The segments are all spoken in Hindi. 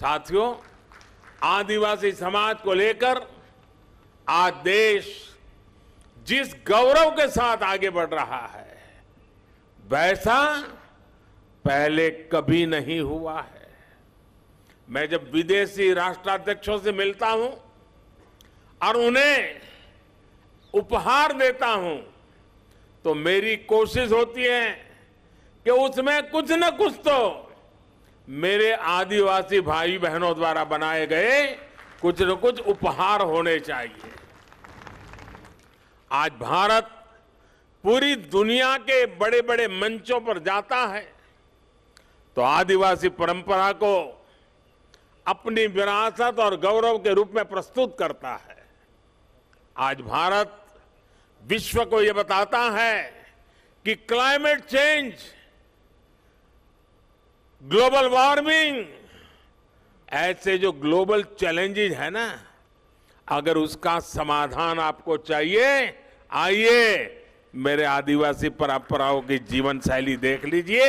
साथियों आदिवासी समाज को लेकर आज देश जिस गौरव के साथ आगे बढ़ रहा है वैसा पहले कभी नहीं हुआ है मैं जब विदेशी राष्ट्राध्यक्षों से मिलता हूं और उन्हें उपहार देता हूं तो मेरी कोशिश होती है कि उसमें कुछ न कुछ तो मेरे आदिवासी भाई बहनों द्वारा बनाए गए कुछ न कुछ उपहार होने चाहिए आज भारत पूरी दुनिया के बड़े बड़े मंचों पर जाता है तो आदिवासी परंपरा को अपनी विरासत और गौरव के रूप में प्रस्तुत करता है आज भारत विश्व को यह बताता है कि क्लाइमेट चेंज ग्लोबल वार्मिंग ऐसे जो ग्लोबल चैलेंजेस है ना अगर उसका समाधान आपको चाहिए आइए मेरे आदिवासी परंपराओं की जीवन शैली देख लीजिए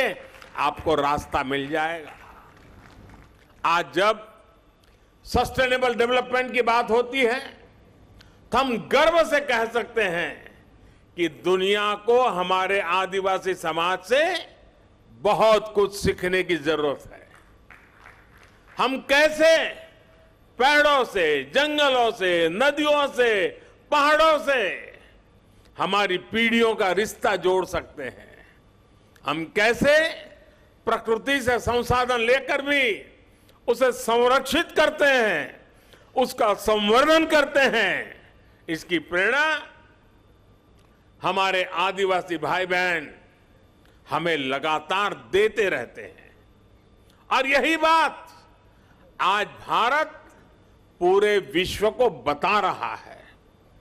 आपको रास्ता मिल जाएगा आज जब सस्टेनेबल डेवलपमेंट की बात होती है तो हम गर्व से कह सकते हैं कि दुनिया को हमारे आदिवासी समाज से बहुत कुछ सीखने की जरूरत है हम कैसे पेड़ों से जंगलों से नदियों से पहाड़ों से हमारी पीढ़ियों का रिश्ता जोड़ सकते हैं हम कैसे प्रकृति से संसाधन लेकर भी उसे संरक्षित करते हैं उसका संवर्धन करते हैं इसकी प्रेरणा हमारे आदिवासी भाई बहन हमें लगातार देते रहते हैं और यही बात आज भारत पूरे विश्व को बता रहा है